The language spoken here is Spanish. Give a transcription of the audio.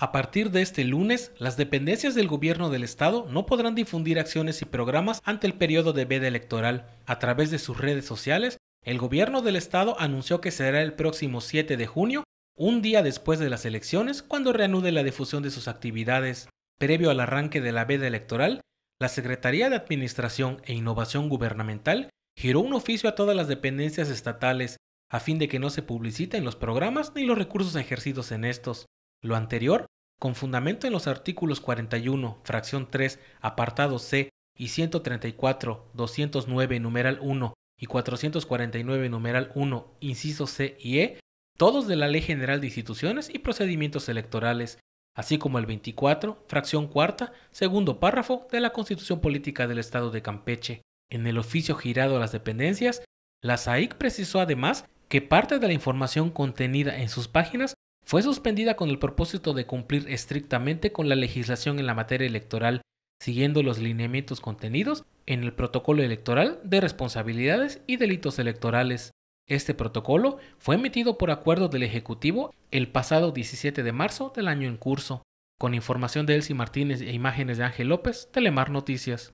A partir de este lunes, las dependencias del gobierno del estado no podrán difundir acciones y programas ante el periodo de veda electoral. A través de sus redes sociales, el gobierno del estado anunció que será el próximo 7 de junio, un día después de las elecciones, cuando reanude la difusión de sus actividades. Previo al arranque de la veda electoral, la Secretaría de Administración e Innovación Gubernamental giró un oficio a todas las dependencias estatales a fin de que no se publiciten los programas ni los recursos ejercidos en estos. Lo anterior, con fundamento en los artículos 41, fracción 3, apartado C y 134, 209, numeral 1 y 449, numeral 1, inciso C y E, todos de la Ley General de Instituciones y Procedimientos Electorales, así como el 24, fracción 4, segundo párrafo de la Constitución Política del Estado de Campeche. En el oficio girado a las dependencias, la SAIC precisó además que parte de la información contenida en sus páginas fue suspendida con el propósito de cumplir estrictamente con la legislación en la materia electoral, siguiendo los lineamientos contenidos en el protocolo electoral de responsabilidades y delitos electorales. Este protocolo fue emitido por acuerdo del Ejecutivo el pasado 17 de marzo del año en curso, con información de Elsie Martínez e imágenes de Ángel López, Telemar Noticias.